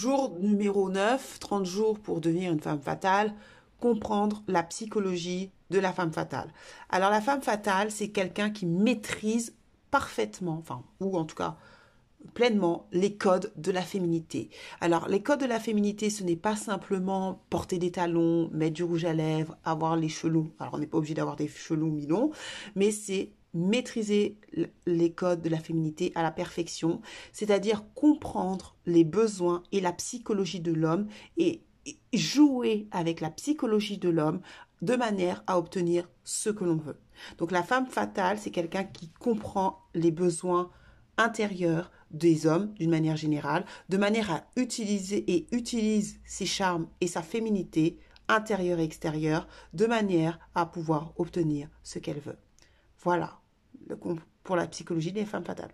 Jour numéro 9, 30 jours pour devenir une femme fatale, comprendre la psychologie de la femme fatale. Alors la femme fatale, c'est quelqu'un qui maîtrise parfaitement, enfin, ou en tout cas pleinement les codes de la féminité. Alors les codes de la féminité, ce n'est pas simplement porter des talons, mettre du rouge à lèvres, avoir les cheveux Alors on n'est pas obligé d'avoir des cheveux mais c'est maîtriser les codes de la féminité à la perfection, c'est-à-dire comprendre les besoins et la psychologie de l'homme et jouer avec la psychologie de l'homme de manière à obtenir ce que l'on veut. Donc la femme fatale, c'est quelqu'un qui comprend les besoins intérieurs des hommes d'une manière générale, de manière à utiliser et utilise ses charmes et sa féminité intérieure et extérieure de manière à pouvoir obtenir ce qu'elle veut. Voilà, pour la psychologie des femmes fatales.